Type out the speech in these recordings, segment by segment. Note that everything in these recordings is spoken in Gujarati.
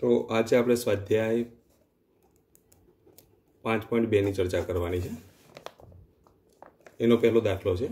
તો આજે આપણે સ્વાધ્યાય પાંચ પોઈન્ટ બેની ચર્ચા કરવાની છે એનો પહેલો દાખલો છે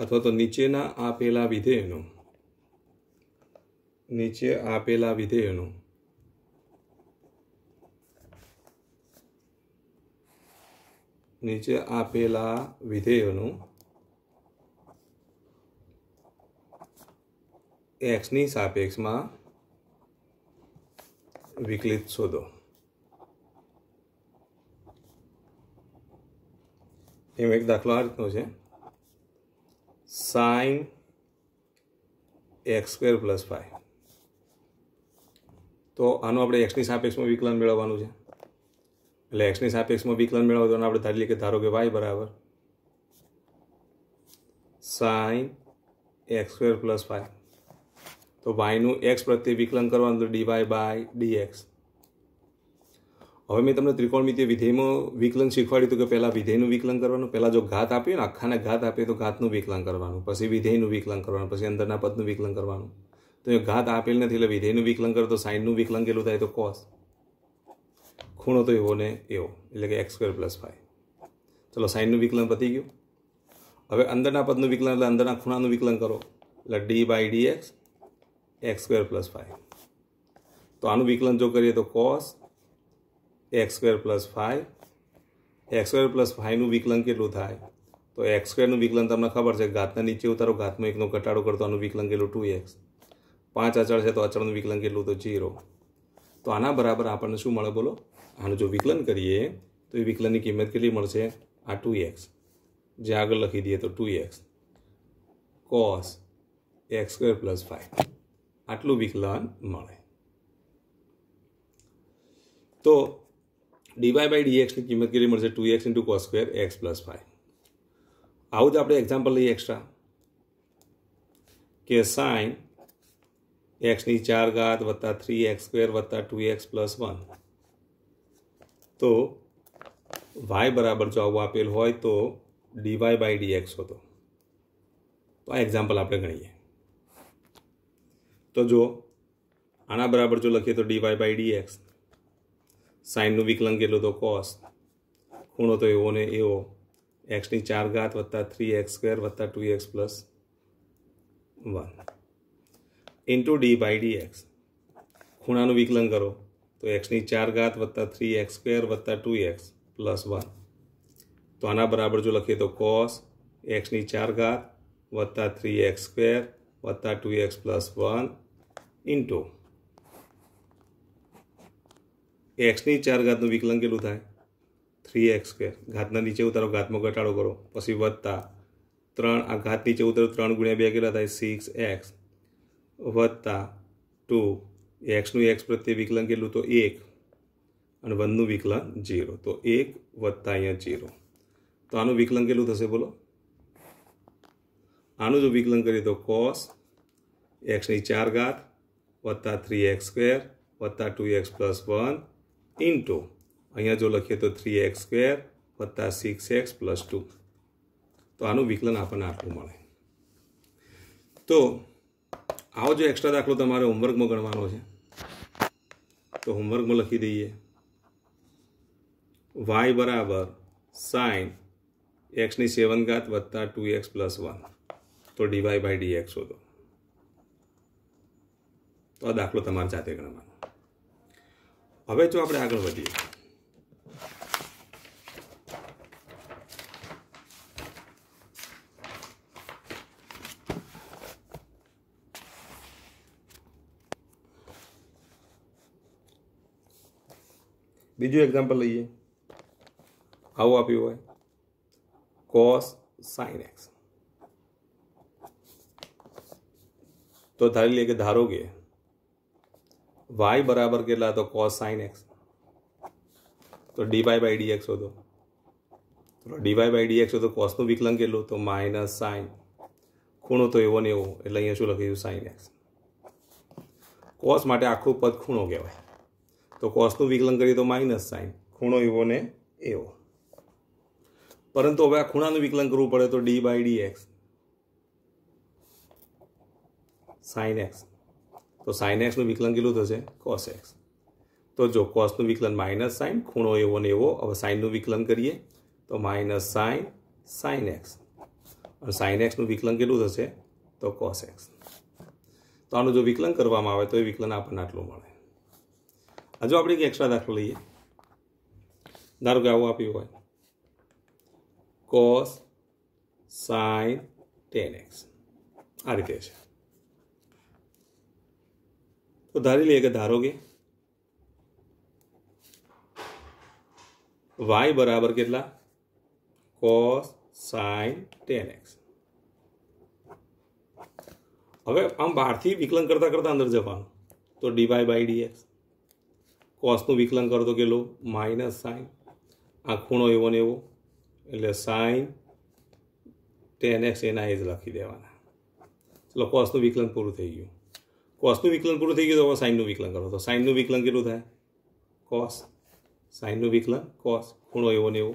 અથવા તો નીચેના આપેલા વિધેયનો નીચે આપેલા વિધેયનો નીચે આપેલા વિધેયોનું એક્સની સાપેક્ષમાં વિકલિત શોધો એમ એક દાખલો આ રીતનો છે sine x square plus five તો આનું આપણે એક્સની સાપેક્ષમાં વિકલન મેળવવાનું છે એટલે એક્સની સાપેક્ષમાં વિકલન મેળવવું તો આપણે ધારી લઈએ કે ધારો કે વાય બરાબર sine x square plus five તો વાયનું એક્સ પ્રત્યે વિકલન કરવાનું તો ડીવાય બાય ડીએક્સ હવે મેં તમને ત્રિકોણમિતિય વિધેયમાં વિકલન શીખવાડ્યું હતું કે પહેલાં વિધેયનું વિકલન કરવાનું પહેલાં જો ઘાત આપ્યો ને આખાને ઘાત આપીએ તો ઘાતનું વિકલન કરવાનું પછી વિધેયનું વિકલન કરવાનું પછી અંદરના પદનું વિકલન કરવાનું તો એ ઘાત આપેલ નથી એટલે વિધેયનું વિકલન કરો તો સાઇનનું વિકલન કેટલું થાય તો કોસ ખૂણો તો એવો ને એવો એટલે કે એક્સ સ્ક્વેર પ્લસ ફાઈવ ચલો સાઇનનું વિકલન પતી ગયું હવે અંદરના પદનું વિકલન એટલે અંદરના ખૂણાનું વિકલન કરો એટલે d by d x x square plus five તો આનું વિકલન જો કરીએ તો cos x square plus five x square plus ફાઇવનું વિકલન કેટલું થાય તો એક્સ સ્ક્વેરનું વિકલન તમને ખબર છે ઘાતના નીચે ઉતારો ઘાતમાં એકનો ઘટાડો કરતો આનું વિકલન કેટલું ટુ એક્સ પાંચ અચળ છે તો અચળનું વિકલન કેટલું તો ઝીરો તો આના બરાબર આપણને શું મળે બોલો આનું જો વિકલન કરીએ તો એ વિકલનની કિંમત કેટલી મળશે આ ટુ એક્સ જે આગળ લખી દઈએ તો two x cos x square plus five આટલું વિકલન મળે તો ડીવાય બાય ડીએક્સની કિંમત કેટલી મળશે two x into cos square x plus five આવું જ આપણે એક્ઝામ્પલ લઈએ એક્સ્ટ્રા કે સાઇન એક્સની ચાર ઘાત વત્તા થ્રી એક્સ સ્ક્વેર વત્તા ટુ એક્સ પ્લસ વન તો વાય બરાબર જો આવું આપેલ હોય તો ડીવાય બાય ડીએક્સ હતો તો આ એક્ઝામ્પલ આપણે ગણીએ તો જો આના બરાબર જો લખીએ તો ડીવાય બાય ડી એક્સ સાઇનનું વિકલન કેટલું તો કોસ ખૂણો તો એવો ને એવો એક્સની ચાર ઘાત વત્તા થ્રી એક્સ સ્ક્વેર વત્તા two x plus one into d by d x ખૂણાનું વિકલન કરો તો એક્સની ચાર ઘાત વત્તા થ્રી એક્સ સ્ક્વેર વત્તા ટુ એક્સ પ્લસ વન તો આના બરાબર જો લખીએ તો કોસ એક્સની ચાર ઘાત વત્તા થ્રી એક્સ સ્ક્વેર વત્તા two x plus one into એક્સની ચાર ઘાતનું વિકલન કેટલું થાય થ્રી એક્સ સ્ક્વેર ઘાતના નીચે ઉતારો ઘાતમાં ઘટાડો કરો પછી વધતા ત્રણ આ ઘાત નીચે ઉતારો ત્રણ ગુણ્યા બે કેટલા થાય સિક્સ એક્સ વધતા ટુ એક્સનું એક્સ પ્રત્યે વિકલન કેટલું તો એક અને વનનું વિકલન ઝીરો તો એક વધતા અહીંયા ઝીરો તો આનું વિકલન કેટલું થશે બોલો આનું જો વિકલન કરીએ તો કોસ એક્સની ચાર ઘાત વત્તા થ્રી એક્સ સ્ક્વેર વત્તા two x plus one into અહીંયા જો લખીએ તો થ્રી એક્સ સ્ક્વેર વત્તા સિક્સ એક્સ પ્લસ ટુ તો આનું વિકલન આપણને આટલું મળે તો આવો જો એક્સ્ટ્રા દાખલો તમારે હોમવર્કમાં ગણવાનો છે તો હોમવર્કમાં લખી દઈએ વાય બરાબર સાઇન એક્સની સેવન ઘાત વત્તા ટુ એક્સ પ્લસ વન તો ડીવાય બાય ડી એક્સ શોધો તો આ દાખલો તમારે જાતે ગણવાનો હવે જો આપણે આગળ વધીએ બીજું એક્ઝામ્પલ લઈએ આવું આપ્યું હોય કોસ સાઇન એક્સ તો ધારી લઈએ કે ધારો કે વાય બરાબર કેટલા તો કોસ સાઇન એક્સ તો ડીવાય બાય ડીએક્સ હતો તો ડીવાય બાય ડીએક્સ હતો કોસનું વિકલન કેટલું તો માઇનસ સાઇન ખૂણો તો એવો ને એવો એટલે અહીંયા શું લખી સાઇન એક્સ કોસ માટે આખું પદ ખૂણો કહેવાય તો કોસનું વિકલન કરીએ તો માઇનસ સાઇન ખૂણો એવો ને એવો પરંતુ હવે આ ખૂણાનું વિકલન કરવું પડે તો d by d x sine x તો સાઇન એક્સનું વિકલન કેટલું થશે કોસ એક્સ તો જો કોસનું વિકલન માઇનસ સાઇન ખૂણો એવો ને એવો હવે સાઇનનું વિકલન કરીએ તો માઇનસ સાઇન સાઇન એક્સ અને સાઇન એક્સનું વિકલન કેટલું થશે તો કોસ એક્સ તો આનું જો વિકલન કરવામાં આવે તો એ વિકલન આપણને આટલું મળે હજુ આપણે એક એક્સ્ટ્રા દાખલો લઈએ ધારો કે આવું આપ્યું હોય કોસ સાઇન ટેન એક્સ આ રીતે છે તો ધારી લઈએ કે ધારો કે વાય બરાબર કેટલા કોસ સાઇન ટેન એક્સ હવે આમ બહારથી વિકલન કરતાં કરતાં અંદર જવાનું તો ડીવાય બાય ડીએક્સ કોસનું વિકલન કરતો કેટલો કેટલું માઇનસ સાઇન આ ખૂણો એવો ને એવો એટલે સાઈન ટેન એક્સ એના એ જ લખી દેવાના ચલો કોસનું વિકલન પૂરું થઈ ગયું કોસનું વિકલન પૂરું થઈ ગયું તો હવે સાઇનનું વિકલન કરો તો સાઇનનું વિકલન કેટલું થાય કોસ સાઈનનું વિકલન કોસ ખૂણો એવો ને એવો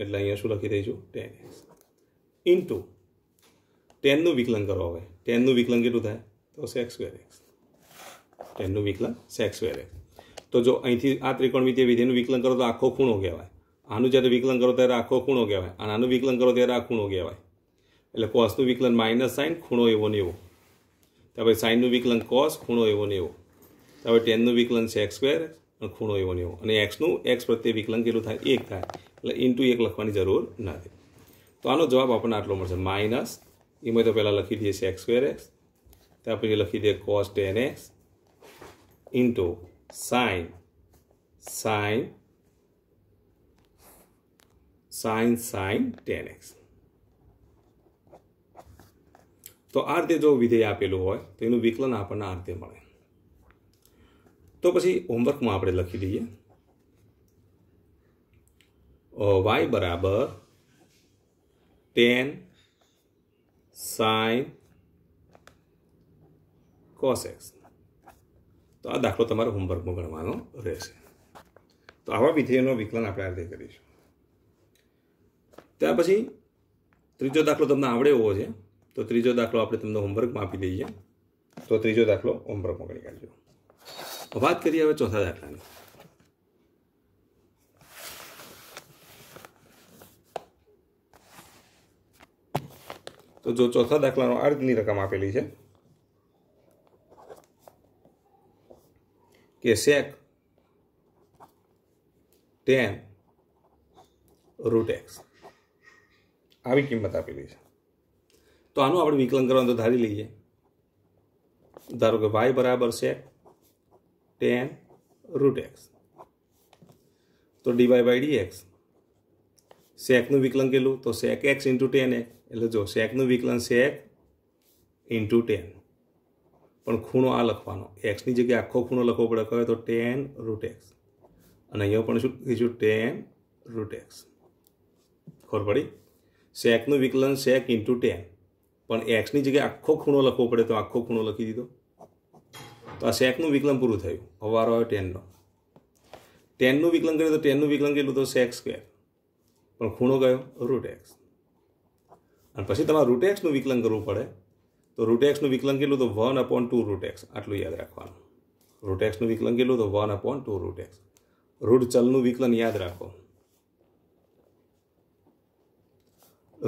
એટલે અહીંયા શું લખી દઈશું ટેન એક્સ ઇન્ટુ ટેનનું વિકલન કરો હવે ટેનનું વિકલન કેટલું થાય તો સેક્સ સ્ક્વેર એક્સ ટેનનું વિકલન સેક્સ સ્ક્વેર એક્સ તો જો અહીંથી આ ત્રિકોણ ત્રિકોણમિતીય વિધિનું વિકલન કરો તો આખો ખૂણો કહેવાય આનું જ્યારે વિકલન કરો ત્યારે આખો ખૂણો કહેવાય અને આનું વિકલન કરો ત્યારે આ ખૂણો કહેવાય એટલે કોસનું વિકલન માઇનસ સાઇન ખૂણો એવો ને એવો તારે સાઇનનું વિકલન કોસ ખૂણો એવો ને એવો તારે ટેનનું વિકલન છે એક્સ સ્ક્વેર અને ખૂણો એવો ને એવો અને એક્સનું એક્સ પ્રત્યે વિકલન કેટલું થાય એક થાય એટલે ઇન્ટુ એક લખવાની જરૂર નથી તો આનો જવાબ આપણને આટલો મળશે માઇનસ એમાં તો પહેલાં લખી દઈએ છે એક્સ સ્ક્વેર એક્સ ત્યાર પછી લખી દઈએ cos tan x into sine sine sine sine tan x તો આ રીતે જો વિધેય આપેલું હોય તો એનું વિકલન આપણને આ રીતે મળે તો પછી હોમવર્કમાં આપણે લખી દઈએ વાય બરાબર ટેન સાઈન કોસેક્સ તો આ દાખલો તમારે હોમવર્કમાં ગણવાનો રહેશે તો આવા વિધેયનો વિકલન આપણે આ રીતે કરીશું ત્યાર પછી ત્રીજો દાખલો તમને આવડે એવો છે તો ત્રીજો દાખલો આપણે તમને હોમવર્કમાં આપી દઈએ તો ત્રીજો દાખલો હોમવર્કમાં કરી કાઢજો વાત કરીએ હવે ચોથા દાખલાની તો જો ચોથા દાખલાનો અર્ધની રકમ આપેલી છે કે સેક ટેન રૂટેક્સ આવી કિંમત આપેલી છે તો આનું આપણે વિકલન કરવાનું તો ધારી લઈએ ધારો કે વાય બરાબર સેક ટેન રૂટ એક્સ તો ડીવાય બાય ડી એક્સ સેકનું વિકલન કેટલું તો sec x into tan x એટલે જો શેકનું વિકલન સેક ઇન્ટુ ટેન પણ ખૂણો આ લખવાનો એક્સની જગ્યાએ આખો ખૂણો લખવો પડે કહે તો ટેન રૂટ એક્સ અને અહીંયા પણ શું કીધું ટેન રૂટ એક્સ ખબર પડી સેકનું વિકલન સેક ઇન્ટુ ટેન પણ એક્સની જગ્યાએ આખો ખૂણો લખવો પડે તો આખો ખૂણો લખી દીધો તો આ સેકનું વિકલન પૂરું થયું હવારો આવ્યો ટેનનો ટેનનું વિકલન કર્યું તો ટેનનું વિકલન કેટલું તો સેક સ્ક્વેર પણ ખૂણો ગયો રૂટ એક્સ અને પછી તમારે રૂટ એક્સનું વિકલન કરવું પડે તો રૂટ એક્સનું વિકલન કેટલું તો one upon two root x આટલું યાદ રાખવાનું રૂટ એક્સનું વિકલન કેટલું તો one upon two root x root ચલનું વિકલન યાદ રાખો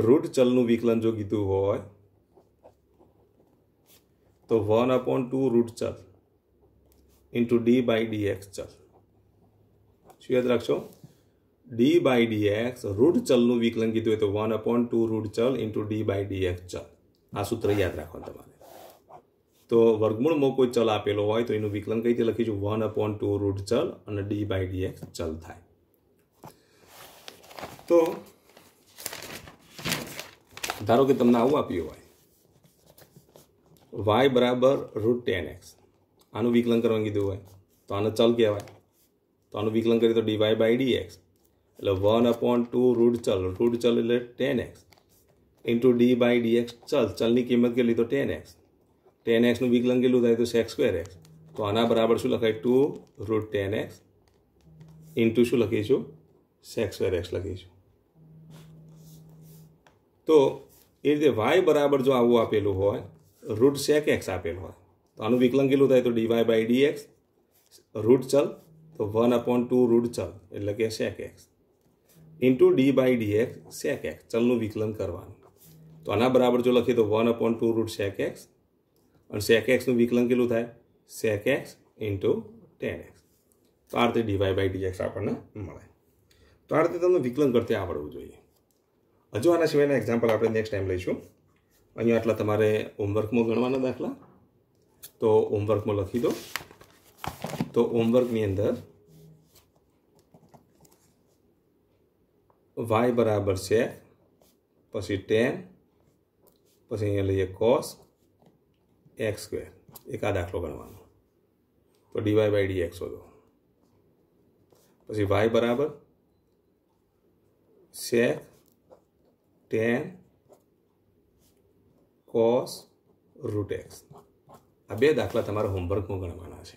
રૂટ ચલનું વિકલન જો કીધું હોય તો વન અપોન ટુ રૂટ ચાર into d by d x ચલ શું યાદ રાખશો d by d x root ચલનું વિકલન કીધું હોય તો વન અપોન ટુ રૂટ ચલ into d by d x ચલ આ સૂત્ર યાદ રાખવાનું તમારે તો વર્ગમૂળમાં કોઈ ચલ આપેલો હોય તો એનું વિકલન કઈ રીતે લખીશું વન અપોન ટુ રૂટ ચલ અને ડી બાય ડી એક્સ ચલ થાય તો ધારો કે તમને આવું આપ્યું હોય વાય બરાબર રૂટ ટેન એક્સ આનું વિકલન કરવાનું કીધું હોય તો આને ચલ કહેવાય તો આનું વિકલન કરીએ તો ડીવાય બાય ડી એક્સ એટલે વન અપોન ટુ રૂટ ચલ રૂટ ચલ એટલે tan x into d by d x ચલ ચલની કિંમત કેટલી તો ટેન એક્સ ટેન એક્સનું વિકલન કેટલું થાય તો સેક્સ સ્ક્વેર એક્સ તો આના બરાબર શું લખાય two root tan x into શું લખીશું સેક્સ સ્ક્વેર એક્સ લખીશું તો એ રીતે વાય બરાબર જો આવું આપેલું હોય રૂટ સેક એક્સ આપેલ હોય તો આનું વિકલન કેટલું થાય તો dy by d x root ચલ તો વન અપોન ટુ રૂટ ચલ એટલે કે sec x into d by d x sec x ચલનું વિકલન કરવાનું તો આના બરાબર જો લખીએ તો one upon two root sec x અને સેક એક્સનું વિકલન કેટલું થાય sec x into tan x તો આ રીતે ડીવાય બાય ડી એક્સ આપણને મળે તો આ રીતે તમને વિકલન કરતી આવડવું જોઈએ હજુ આના સિવાયના એક્ઝામ્પલ આપણે નેક્સ્ટ ટાઈમ લઈશું અહીંયા આટલા તમારે હોમવર્કમાં ગણવાના દાખલા તો હોમવર્કમાં લખી દો તો હોમવર્કની અંદર વાય બરાબર છે પછી ટેન પછી અહીંયા લઈએ કોસ એક્સ સ્ક્વેર એક આ દાખલો ગણવાનો તો ડીવાય બાય ડી એક્સ શોધો પછી વાય બરાબર sec tan cos root x આ બે દાખલા તમારા હોમવર્કમાં ગણવાના છે